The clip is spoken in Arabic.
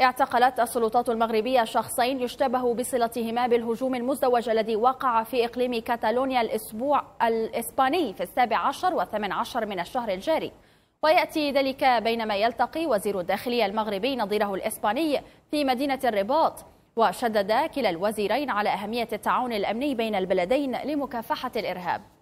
اعتقلت السلطات المغربية شخصين يشتبه بصلتهما بالهجوم المزدوج الذي وقع في إقليم كاتالونيا الأسبوع الإسباني في السابع عشر والثامن عشر من الشهر الجاري ويأتي ذلك بينما يلتقي وزير الداخلية المغربي نظيره الإسباني في مدينة الرباط وشدد كلا الوزيرين على أهمية التعاون الأمني بين البلدين لمكافحة الإرهاب